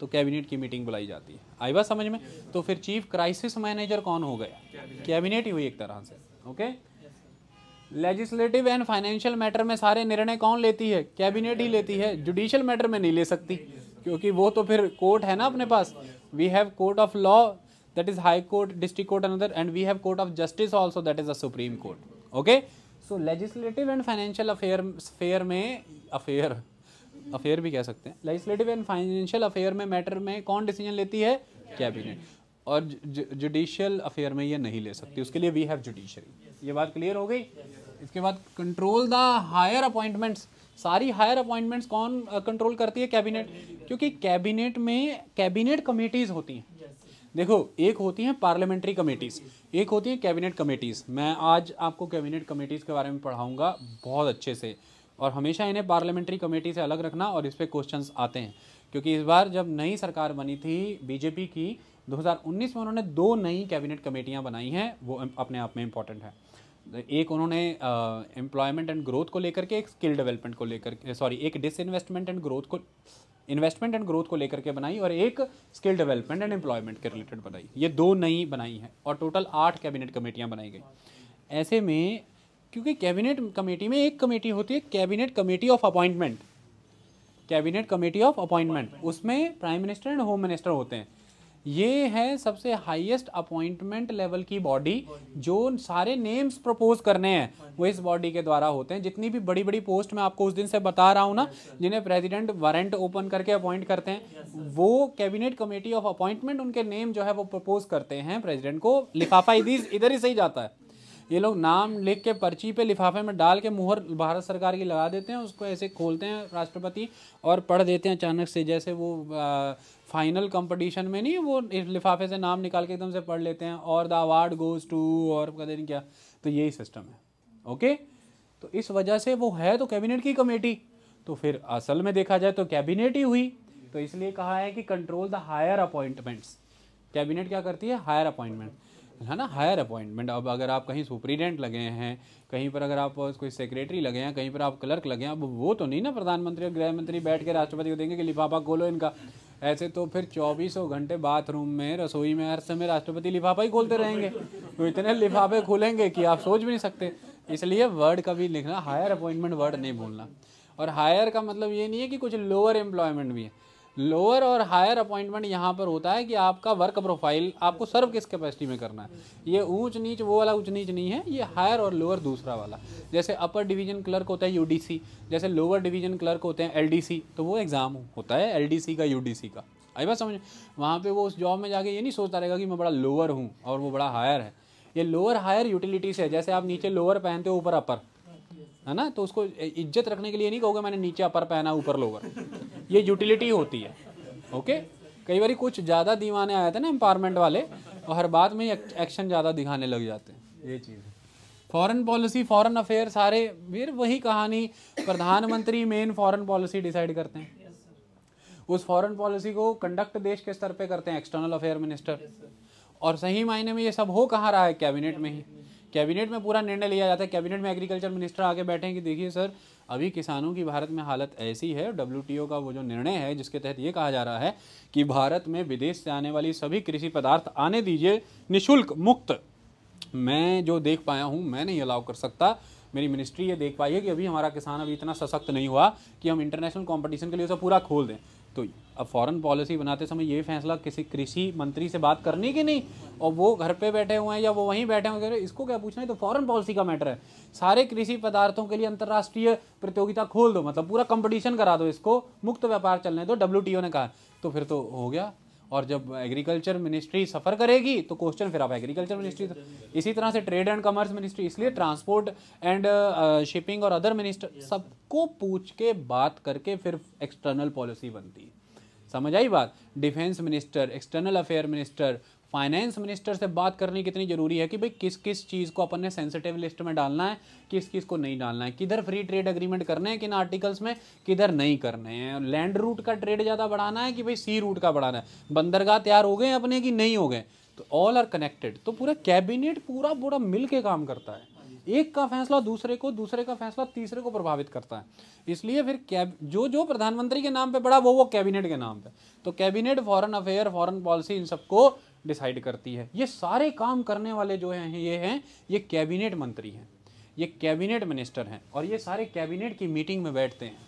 तो कैबिनेट की मीटिंग बुलाई जाती है आई बात समझ में तो फिर चीफ क्राइसिस मैनेजर कौन हो गया कैबिनेट ही हुई एक तरह से okay legislative and financial matter में सारे निर्णय कौन लेती है कैबिनेट ही लेती है जुडिशियल मैटर में नहीं ले सकती क्योंकि वो तो फिर कोर्ट है ना अपने पास we have court of law that is high court district court another and we have court of justice also that is a supreme court okay so legislative and financial affair affair में अफेयर अफेयर भी कह सकते हैं लेजिस्लेटिव एंड फाइनेंशियल अफेयर में मैटर में कौन डिसीजन लेती है कैबिनेट और जुडिशियल अफेयर में ये नहीं ले सकती उसके लिए वी हैव जुडिशरी ये बात क्लियर हो गई इसके बाद कंट्रोल द हायर अपॉइंटमेंट्स सारी हायर अपॉइंटमेंट्स कौन कंट्रोल करती है कैबिनेट क्योंकि कैबिनेट में कैबिनेट कमेटीज़ होती हैं देखो एक होती हैं पार्लियामेंट्री कमेटीज़ एक होती हैं कैबिनेट कमेटीज़ मैं आज आपको कैबिनेट कमेटीज़ के बारे में पढ़ाऊँगा बहुत अच्छे से और हमेशा इन्हें पार्लियामेंट्री कमेटी से अलग रखना और इस पर क्वेश्चन आते हैं क्योंकि इस बार जब नई सरकार बनी थी बीजेपी की 2019 में उन्होंने दो नई कैबिनेट कमेटियां बनाई हैं वो अपने आप में इम्पॉर्टेंट है एक उन्होंने एम्प्लॉयमेंट एंड ग्रोथ को लेकर के एक स्किल डेवलपमेंट को लेकर सॉरी एक डिसइन्वेस्टमेंट एंड ग्रोथ को इन्वेस्टमेंट एंड ग्रोथ को लेकर के बनाई और एक स्किल डेवलपमेंट एंड एम्प्लॉयमेंट के रिलेटेड बनाई ये दो नई बनाई हैं और टोटल आठ कैबिनेट कमेटियाँ बनाई गई ऐसे में क्योंकि कैबिनेट कमेटी में एक कमेटी होती है cabinet committee of appointment cabinet committee of appointment उसमें prime minister and home minister होते हैं ये है सबसे हाईएस्ट अपॉइंटमेंट लेवल की बॉडी जो सारे नेम्स प्रपोज करने हैं वो इस बॉडी के द्वारा होते हैं जितनी भी बड़ी बड़ी पोस्ट मैं आपको उस दिन से बता रहा हूँ ना जिन्हें प्रेसिडेंट वारंट ओपन करके अपॉइंट करते हैं वो कैबिनेट कमेटी ऑफ अपॉइंटमेंट उनके नेम जो है वो प्रपोज करते हैं प्रेजिडेंट को लिफाफा इधर ही सही जाता है ये लोग नाम लिख के पर्ची पे लिफाफे में डाल के मुहर भारत सरकार की लगा देते हैं उसको ऐसे खोलते हैं राष्ट्रपति और पढ़ देते हैं अचानक से जैसे वो फाइनल कंपटीशन में नहीं वो लिफाफे से नाम निकाल के एकदम से पढ़ लेते हैं और द अवार्ड गोज टू और पता नहीं क्या तो यही सिस्टम है ओके तो इस वजह से वो है तो कैबिनेट की कमेटी तो फिर असल में देखा जाए तो कैबिनेट ही हुई तो इसलिए कहा है कि control the higher appointments cabinet क्या करती है हायर अपॉइंटमेंट है ना हायर अपॉइंटमेंट अब अगर आप कहीं सुप्रीडेंट लगे हैं कहीं पर अगर आप कोई सेक्रेटरी लगे हैं कहीं पर आप क्लर्क लगे हैं अब वो तो नहीं ना प्रधानमंत्री और गृह मंत्री बैठ के राष्ट्रपति को देंगे कि लिफाफा खोलो इनका ऐसे तो फिर चौबीसों घंटे बाथरूम में रसोई में हर समय राष्ट्रपति लिफाफा ही खोलते रहेंगे तो इतने लिफाफे खुलेंगे कि आप सोच भी नहीं सकते इसलिए वर्ड का भी लिखना हायर अपॉइंटमेंट वर्ड नहीं भूलना और हायर का मतलब ये नहीं है कि कुछ लोअर एम्प्लॉयमेंट भी है लोअर और हायर अपॉइंटमेंट यहाँ पर होता है कि आपका वर्क प्रोफाइल आपको सर्व किस कैपेसिटी में करना है ये ऊंच नीच वो वाला ऊंच नीच नहीं है ये हायर और लोअर दूसरा वाला जैसे अपर डिवीजन क्लर्क होता है यूडीसी जैसे लोअर डिवीजन क्लर्क होते हैं एलडीसी तो वो एग्ज़ाम होता है एलडीसी का यूडीसी का आई बात समझ वहाँ पर वो उस जॉब में जाके ये नहीं सोचता रहेगा कि मैं बड़ा लोअर हूँ और वो बड़ा हायर है ये लोअर हायर यूटिलिटीज़ है जैसे आप नीचे लोअर पहनते हो ऊपर अपर है ना तो उसको इज्जत रखने के लिए नहीं कहोगे मैंने नीचे अपर पहना ऊपर लोअर ये यूटिलिटी होती है ओके कई बार कुछ ज़्यादा दीवाने आ जाते हैं ना एम्पावरमेंट वाले और हर बात में एक्शन ज़्यादा दिखाने लग जाते हैं ये चीज़ फॉरेन पॉलिसी फॉरेन अफेयर सारे फिर वही कहानी प्रधानमंत्री मेन फॉरेन पॉलिसी डिसाइड करते हैं उस फॉरेन पॉलिसी को कंडक्ट देश के स्तर पे करते हैं एक्सटर्नल अफेयर मिनिस्टर और सही मायने में ये सब हो कहाँ रहा है कैबिनेट में ही कैबिनेट में पूरा निर्णय लिया जाता है कैबिनेट में एग्रीकल्चर मिनिस्टर आके बैठे हैं कि देखिए सर अभी किसानों की भारत में हालत ऐसी है डब्ल्यू का वो जो निर्णय है जिसके तहत ये कहा जा रहा है कि भारत में विदेश से आने वाली सभी कृषि पदार्थ आने दीजिए निःशुल्क मुक्त मैं जो देख पाया हूँ मैं नहीं अलाउ कर सकता मेरी मिनिस्ट्री ये देख पाई है कि अभी हमारा किसान अभी इतना सशक्त नहीं हुआ कि हम इंटरनेशनल कंपटीशन के लिए उसे पूरा खोल दें तो अब फॉरेन पॉलिसी बनाते समय ये फैसला किसी कृषि मंत्री से बात करनी कि नहीं और वो घर पे बैठे हुए हैं या वो वहीं बैठे हुए इसको क्या पूछना है तो फॉरेन पॉलिसी का मैटर है सारे कृषि पदार्थों के लिए अंतर्राष्ट्रीय प्रतियोगिता खोल दो मतलब पूरा कंपटीशन करा दो इसको मुक्त व्यापार चलने दो डब्ल्यू ने कहा तो फिर तो हो गया और जब एग्रीकल्चर मिनिस्ट्री सफ़र करेगी तो क्वेश्चन फिर आप एग्रीकल्चर मिनिस्ट्री इसी तरह से ट्रेड एंड कॉमर्स मिनिस्ट्री इसलिए ट्रांसपोर्ट एंड शिपिंग और अदर मिनिस्टर सबको पूछ के बात करके फिर एक्सटर्नल पॉलिसी बनती है समझ आई बात defence minister external affair minister finance minister से बात करनी कितनी ज़रूरी है कि भाई किस किस चीज़ को अपन ने सेंसिटिव लिस्ट में डालना है किस किस को नहीं डालना है किधर फ्री ट्रेड अग्रीमेंट करने हैं किन आर्टिकल्स में किधर नहीं करने हैं लैंड रूट का ट्रेड ज़्यादा बढ़ाना है कि भाई सी रूट का बढ़ाना है बंदरगाह तैयार हो गए अपने कि नहीं हो गए तो ऑल आर कनेक्टेड तो पूरा कैबिनेट पूरा पूरा मिल के काम करता है एक का फैसला दूसरे को दूसरे का फैसला तीसरे को प्रभावित करता है इसलिए फिर कैब जो जो प्रधानमंत्री के नाम पे बड़ा वो वो कैबिनेट के नाम पे तो cabinet foreign affair foreign policy इन सबको डिसाइड करती है ये सारे काम करने वाले जो हैं ये हैं ये कैबिनेट मंत्री हैं ये कैबिनेट मिनिस्टर हैं और ये सारे कैबिनेट की मीटिंग में बैठते हैं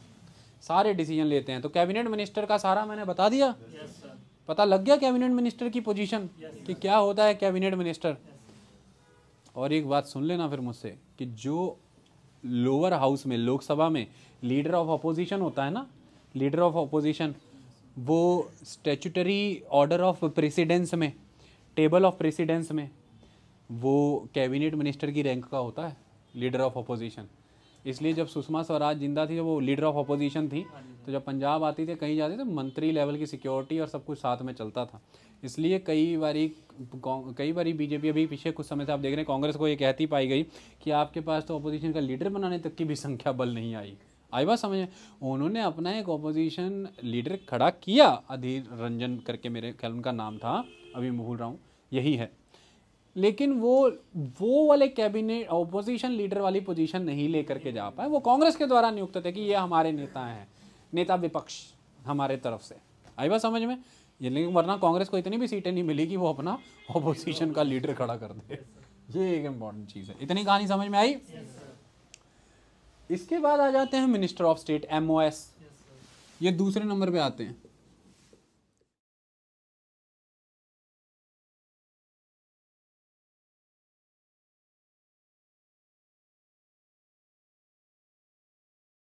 सारे डिसीजन लेते हैं तो कैबिनेट मिनिस्टर का सारा मैंने बता दिया yes, पता लग गया कैबिनेट मिनिस्टर की पोजीशन yes, कि क्या होता है कैबिनेट मिनिस्टर yes, और एक बात सुन लेना फिर मुझसे कि जो लोअर हाउस में लोकसभा में लीडर ऑफ अपोजिशन होता है ना लीडर ऑफ अपोजिशन वो स्टेचुटरी ऑर्डर ऑफ प्रेसिडेंस में टेबल ऑफ प्रेसिडेंस में वो कैबिनेट मिनिस्टर की रैंक का होता है लीडर ऑफ अपोजिशन इसलिए जब सुषमा स्वराज जिंदा थी जब वो लीडर ऑफ अपोजिशन थी हाँ हाँ तो जब पंजाब आती थी कहीं जाती थी तो मंत्री लेवल की सिक्योरिटी और सब कुछ साथ में चलता था इसलिए कई बारी कई बारी बीजेपी अभी पीछे कुछ समय से आप देख रहे हैं कांग्रेस को ये कहती पाई गई कि आपके पास तो अपोजिशन का लीडर बनाने तक की भी संख्या बल नहीं आई आई बात समझ उन्होंने अपना एक अपोजिशन लीडर खड़ा किया अधीर रंजन करके मेरे ख्याल उनका नाम था अभी मैं भूल रहा हूँ यही है लेकिन वो वो वाले कैबिनेट अपोजिशन लीडर वाली पोजीशन नहीं लेकर के जा पाए वो कांग्रेस के द्वारा नियुक्त थे कि ये हमारे नेता हैं नेता विपक्ष हमारे तरफ से आई बात समझ में ये लेकिन वरना कांग्रेस को इतनी भी सीटें नहीं मिली कि वो अपना अपोजिशन का लीडर खड़ा कर दे ये एक इम्पॉर्टेंट चीज़ है इतनी कहानी समझ में आई इसके बाद आ जाते हैं मिनिस्टर ऑफ स्टेट एम ये दूसरे नंबर पर आते हैं